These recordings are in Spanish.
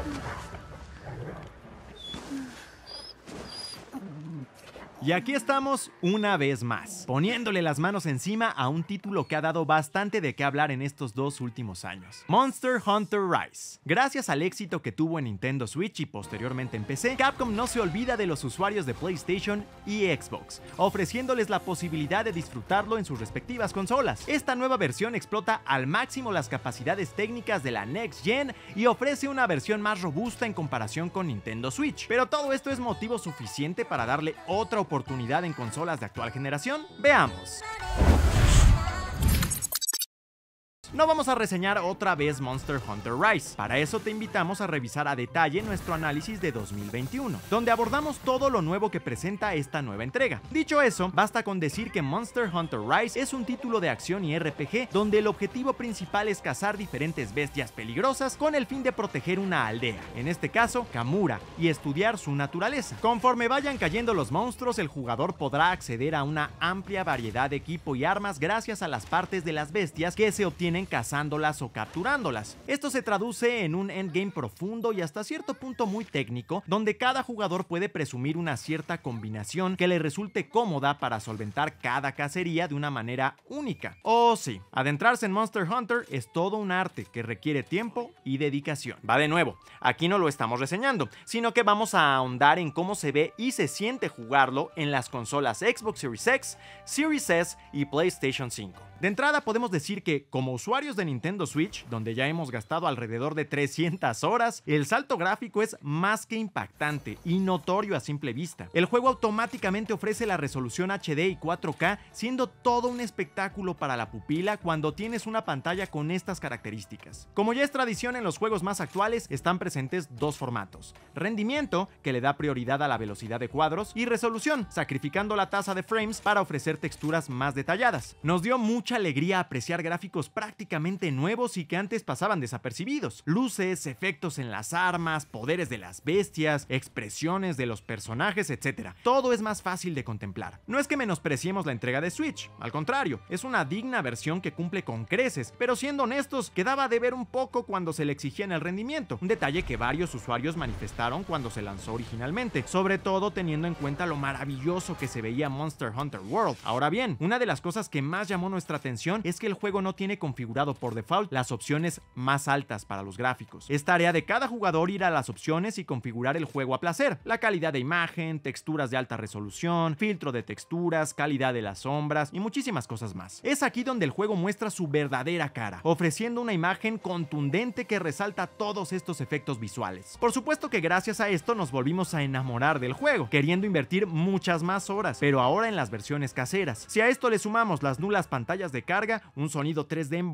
out. Y aquí estamos una vez más, poniéndole las manos encima a un título que ha dado bastante de qué hablar en estos dos últimos años, Monster Hunter Rise. Gracias al éxito que tuvo en Nintendo Switch y posteriormente en PC, Capcom no se olvida de los usuarios de PlayStation y Xbox, ofreciéndoles la posibilidad de disfrutarlo en sus respectivas consolas. Esta nueva versión explota al máximo las capacidades técnicas de la Next Gen y ofrece una versión más robusta en comparación con Nintendo Switch. Pero todo esto es motivo suficiente para darle otra oportunidad oportunidad en consolas de actual generación? Veamos. No vamos a reseñar otra vez Monster Hunter Rise, para eso te invitamos a revisar a detalle nuestro análisis de 2021, donde abordamos todo lo nuevo que presenta esta nueva entrega. Dicho eso, basta con decir que Monster Hunter Rise es un título de acción y RPG donde el objetivo principal es cazar diferentes bestias peligrosas con el fin de proteger una aldea, en este caso Kamura, y estudiar su naturaleza. Conforme vayan cayendo los monstruos, el jugador podrá acceder a una amplia variedad de equipo y armas gracias a las partes de las bestias que se obtienen cazándolas o capturándolas. Esto se traduce en un endgame profundo y hasta cierto punto muy técnico, donde cada jugador puede presumir una cierta combinación que le resulte cómoda para solventar cada cacería de una manera única. Oh sí, adentrarse en Monster Hunter es todo un arte que requiere tiempo y dedicación. Va de nuevo, aquí no lo estamos reseñando, sino que vamos a ahondar en cómo se ve y se siente jugarlo en las consolas Xbox Series X, Series S y PlayStation 5. De entrada podemos decir que, como usuario, usuarios de Nintendo Switch, donde ya hemos gastado alrededor de 300 horas, el salto gráfico es más que impactante y notorio a simple vista. El juego automáticamente ofrece la resolución HD y 4K, siendo todo un espectáculo para la pupila cuando tienes una pantalla con estas características. Como ya es tradición en los juegos más actuales, están presentes dos formatos. Rendimiento, que le da prioridad a la velocidad de cuadros, y resolución, sacrificando la tasa de frames para ofrecer texturas más detalladas. Nos dio mucha alegría apreciar gráficos prácticos nuevos y que antes pasaban desapercibidos. Luces, efectos en las armas, poderes de las bestias, expresiones de los personajes, etc. Todo es más fácil de contemplar. No es que menospreciemos la entrega de Switch, al contrario, es una digna versión que cumple con creces, pero siendo honestos, quedaba de ver un poco cuando se le exigía en el rendimiento, un detalle que varios usuarios manifestaron cuando se lanzó originalmente, sobre todo teniendo en cuenta lo maravilloso que se veía Monster Hunter World. Ahora bien, una de las cosas que más llamó nuestra atención es que el juego no tiene configuración por default las opciones más altas para los gráficos. esta tarea de cada jugador ir a las opciones y configurar el juego a placer. La calidad de imagen, texturas de alta resolución, filtro de texturas, calidad de las sombras y muchísimas cosas más. Es aquí donde el juego muestra su verdadera cara, ofreciendo una imagen contundente que resalta todos estos efectos visuales. Por supuesto que gracias a esto nos volvimos a enamorar del juego, queriendo invertir muchas más horas, pero ahora en las versiones caseras. Si a esto le sumamos las nulas pantallas de carga, un sonido 3D en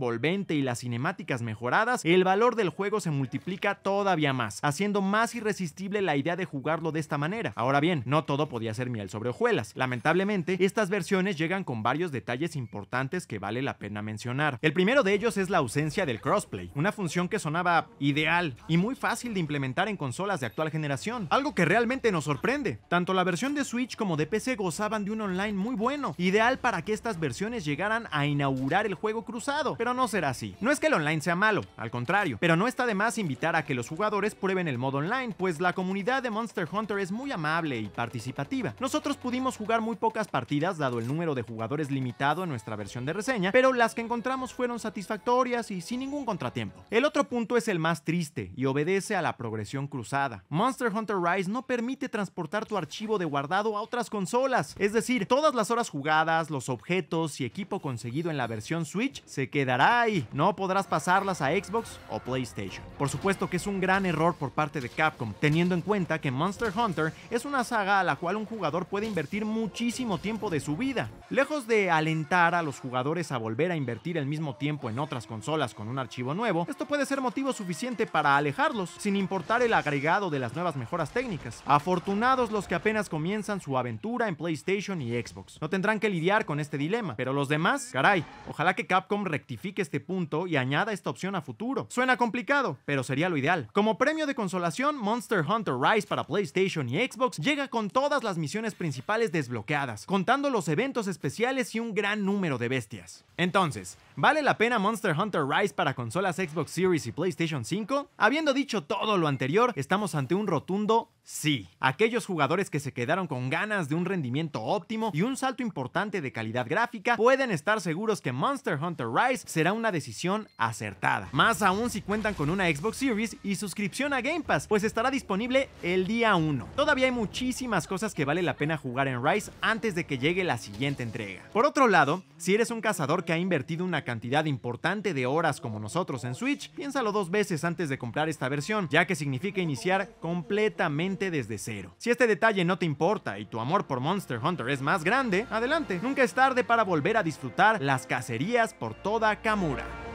y las cinemáticas mejoradas, el valor del juego se multiplica todavía más, haciendo más irresistible la idea de jugarlo de esta manera. Ahora bien, no todo podía ser miel sobre hojuelas. Lamentablemente, estas versiones llegan con varios detalles importantes que vale la pena mencionar. El primero de ellos es la ausencia del crossplay, una función que sonaba ideal y muy fácil de implementar en consolas de actual generación, algo que realmente nos sorprende. Tanto la versión de Switch como de PC gozaban de un online muy bueno, ideal para que estas versiones llegaran a inaugurar el juego cruzado, pero no será así. No es que el online sea malo, al contrario, pero no está de más invitar a que los jugadores prueben el modo online, pues la comunidad de Monster Hunter es muy amable y participativa. Nosotros pudimos jugar muy pocas partidas dado el número de jugadores limitado en nuestra versión de reseña, pero las que encontramos fueron satisfactorias y sin ningún contratiempo. El otro punto es el más triste y obedece a la progresión cruzada. Monster Hunter Rise no permite transportar tu archivo de guardado a otras consolas, es decir, todas las horas jugadas, los objetos y equipo conseguido en la versión Switch se quedará no podrás pasarlas a Xbox o PlayStation. Por supuesto que es un gran error por parte de Capcom, teniendo en cuenta que Monster Hunter es una saga a la cual un jugador puede invertir muchísimo tiempo de su vida. Lejos de alentar a los jugadores a volver a invertir el mismo tiempo en otras consolas con un archivo nuevo, esto puede ser motivo suficiente para alejarlos, sin importar el agregado de las nuevas mejoras técnicas. Afortunados los que apenas comienzan su aventura en PlayStation y Xbox. No tendrán que lidiar con este dilema, pero los demás, caray, ojalá que Capcom rectifique este punto y añada esta opción a futuro. Suena complicado, pero sería lo ideal. Como premio de consolación, Monster Hunter Rise para PlayStation y Xbox llega con todas las misiones principales desbloqueadas, contando los eventos especiales y un gran número de bestias. Entonces, ¿vale la pena Monster Hunter Rise para consolas Xbox Series y PlayStation 5? Habiendo dicho todo lo anterior, estamos ante un rotundo Sí, aquellos jugadores que se quedaron con ganas de un rendimiento óptimo y un salto importante de calidad gráfica pueden estar seguros que Monster Hunter Rise será una decisión acertada. Más aún si cuentan con una Xbox Series y suscripción a Game Pass, pues estará disponible el día 1. Todavía hay muchísimas cosas que vale la pena jugar en Rise antes de que llegue la siguiente entrega. Por otro lado, si eres un cazador que ha invertido una cantidad importante de horas como nosotros en Switch, piénsalo dos veces antes de comprar esta versión, ya que significa iniciar completamente desde cero. Si este detalle no te importa y tu amor por Monster Hunter es más grande, adelante, nunca es tarde para volver a disfrutar las cacerías por toda Kamura.